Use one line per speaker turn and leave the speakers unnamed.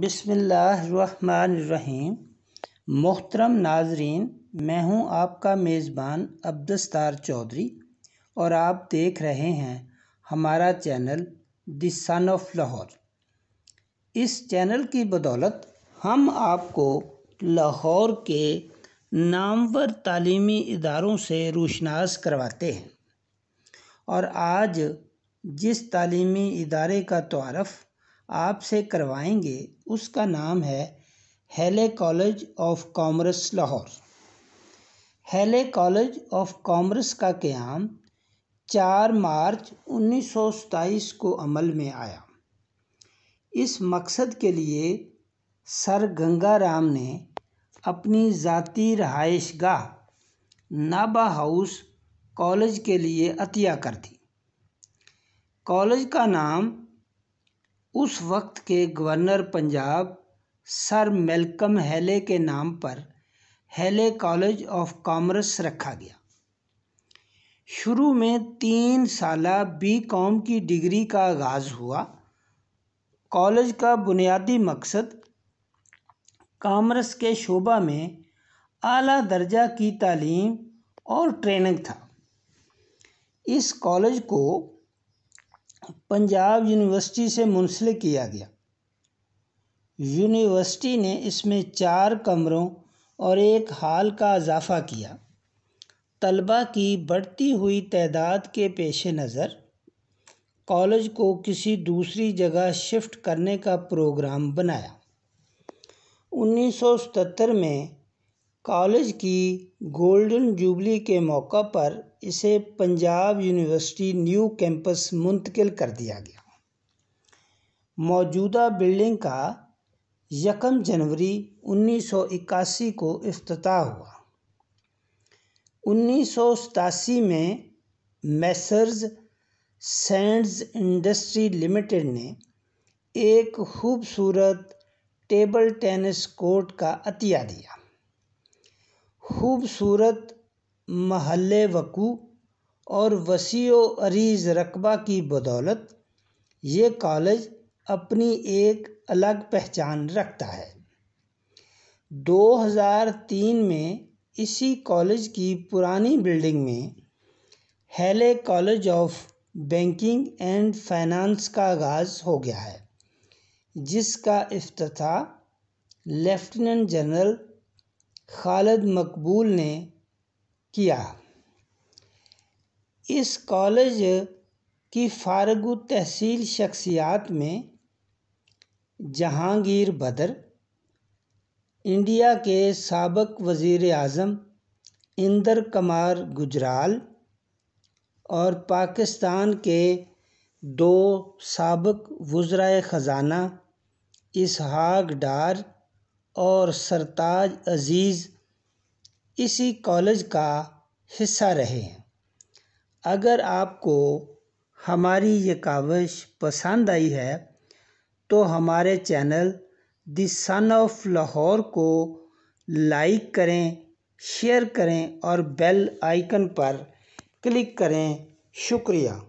बिसमीम मोहतरम नाजरीन मैं हूं आपका मेज़बान अब्दस्तार चौधरी और आप देख रहे हैं हमारा channel the son of Lahore इस चैनल की बदौलत हम आपको लाहौर के नामवर तलीमी इदारों से रोशनास करवाते हैं और आज जिस तलीमी इदारे का तारफ़ आपसे करवाएंगे उसका नाम है हेले कॉलेज ऑफ कॉमर्स लाहौर हेले कॉलेज ऑफ कॉमर्स का क्याम चार मार्च उन्नीस सौ सताईस को अमल में आया इस मकसद के लिए सर गंगाराम ने अपनी ज़ाती रहाइश गाह नाबा हाउस कॉलेज के लिए अतिया कर दी कॉलेज का नाम उस वक्त के गवर्नर पंजाब सर मेलकम हेले के नाम पर हेले कॉलेज ऑफ कॉमर्स रखा गया शुरू में तीन साल बी कॉम की डिग्री का आगाज़ हुआ कॉलेज का बुनियादी मकसद कॉमर्स के शोबा में आला दर्जा की तालीम और ट्रेनिंग था इस कॉलेज को पंजाब यूनिवर्सिटी से मुंसलिक किया गया यूनिवर्सिटी ने इसमें चार कमरों और एक हाल का इजाफ़ा किया तलबा की बढ़ती हुई तादाद के पेश नज़र कॉलेज को किसी दूसरी जगह शिफ्ट करने का प्रोग्राम बनाया उन्नीस सौ सतर में कॉलेज की गोल्डन जुबली के मौका पर इसे पंजाब यूनिवर्सिटी न्यू कैंपस मुंतकिल कर दिया गया मौजूदा बिल्डिंग का यकम जनवरी 1981 को अफ्ताह हुआ उन्नीस में मैसर्स सैंड्स इंडस्ट्री लिमिटेड ने एक खूबसूरत टेबल टेनिस कोर्ट का अतिया दिया खूबसूरत महल वकू और वसी अरीज़ रकबा की बदौलत ये कॉलेज अपनी एक अलग पहचान रखता है दो हज़ार तीन में इसी कॉलेज की पुरानी बिल्डिंग में Hailey college of banking and finance का आगाज़ हो गया है जिसका अफ्त लेफ्टिनेंट जनरल खालद मक़बूल ने किया इस कॉलेज की फ़ारग़ तहसील शख़्सियात में जहांगीर बदर इंडिया के सबक वज़ी अजम इंदर कमार गुजराल और पाकिस्तान के दो सबक वज़राए ख़ज़ाना इसहाक़ डार और सरताज अज़ीज़ इसी कॉलेज का हिस्सा रहे हैं अगर आपको हमारी ये काविश पसंद आई है तो हमारे channel the son of Lahore को लाइक करें शेयर करें और बेल आइकन पर क्लिक करें शुक्रिया